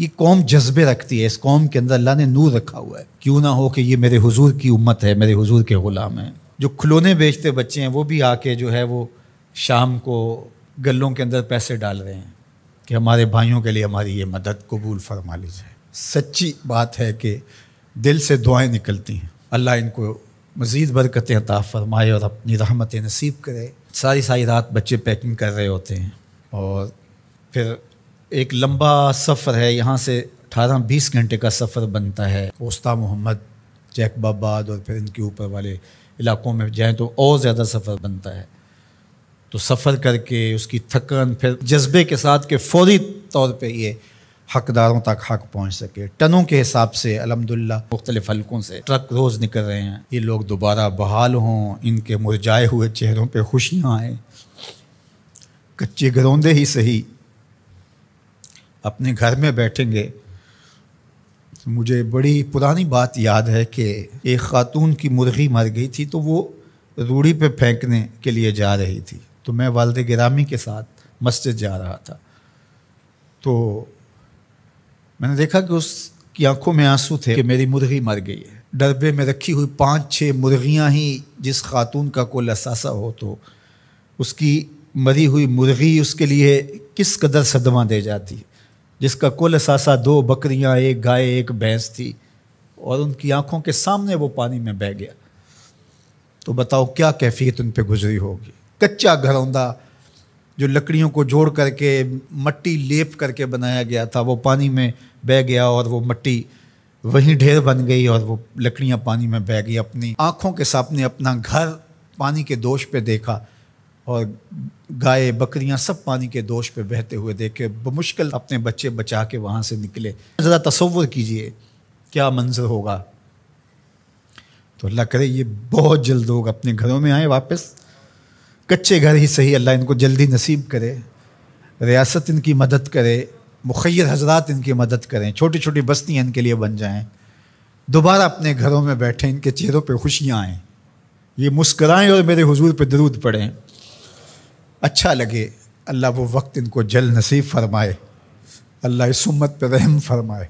ये कौम जज्बे रखती है इस कौम के अंदर अल्लाह ने नूर रखा हुआ है क्यों ना हो कि ये मेरे हुजूर की उम्मत है मेरे हुजूर के ग़ुलाम हैं जो खिलौने बेचते बच्चे हैं वो भी आके जो है वो शाम को गलों के अंदर पैसे डाल रहे हैं कि हमारे भाइयों के लिए हमारी ये मदद कबूल फरमा लीजिए सच्ची बात है कि दिल से दुआएं निकलती हैं अल्लाह इनको मज़ीद बरकतें अता फरमाए और अपनी रहमतें नसीब करे सारी सारी रात बच्चे पैकिंग कर रहे होते हैं और फिर एक लंबा सफ़र है यहाँ से अठारह बीस घंटे का सफ़र बनता है ओस्ता मोहम्मद जैकबाबाद और फिर इनके ऊपर वाले इलाकों में जाएँ तो और ज़्यादा सफ़र बनता है तो सफ़र करके उसकी थकन फिर जज्बे के साथ के फौरी तौर पर ये हकदारों तक हक पहुंच सके टनों के हिसाब से अलहमदिल्ला मुख्तलिफ हलकों से ट्रक रोज़ निकल रहे हैं ये लोग दोबारा बहाल हों इनके मुरझाए हुए चेहरों पर खुशियाँ आए कच्चे गरौंदे ही सही अपने घर में बैठेंगे तो मुझे बड़ी पुरानी बात याद है कि एक खातून की मुर्गी मर गई थी तो वो रूढ़ी पे फेंकने के लिए जा रही थी तो मैं वालद गिरामी के साथ मस्जिद जा रहा था तो मैंने देखा कि उसकी आंखों में आंसू थे कि मेरी मुर्गी मर गई है डरबे में रखी हुई पाँच छः मुर्गियाँ ही जिस खातून का कोई लसासा हो तो उसकी मरी हुई मुर्गी उसके लिए किस कदर सदमा दे जाती जिसका कुल सासा दो बकरियां एक गाय एक भैंस थी और उनकी आंखों के सामने वो पानी में बह गया तो बताओ क्या कैफियत उन पर गुजरी होगी कच्चा घरौंदा जो लकड़ियों को जोड़ करके मट्टी लेप करके बनाया गया था वो पानी में बह गया और वो मट्टी वहीं ढेर बन गई और वो लकड़ियाँ पानी में बह गई अपनी आँखों के सामने अपना घर पानी के दोष पे देखा और गाय बकरियां सब पानी के दोष पे बहते हुए देखे मुश्किल अपने बच्चे बचा के वहाँ से निकले ज़रा तसवर कीजिए क्या मंजर होगा तो अल्लाह करे ये बहुत जल्द लोग अपने घरों में आए वापस कच्चे घर ही सही अल्लाह इनको जल्दी नसीब करे रियासत इनकी मदद करे मुखैर हजरात इनकी मदद करें छोटी छोटी बस्तियाँ इनके लिए बन जाएँ दोबारा अपने घरों में बैठें इनके चेहरों पर खुशियाँ आएँ ये मुस्कराएँ और मेरे हजूर पर दरूद पड़ें अच्छा लगे अल्लाह वो वक्त इनको जल नसीब फरमाए अल्लाह इस उम्मत पर रहम फरमाए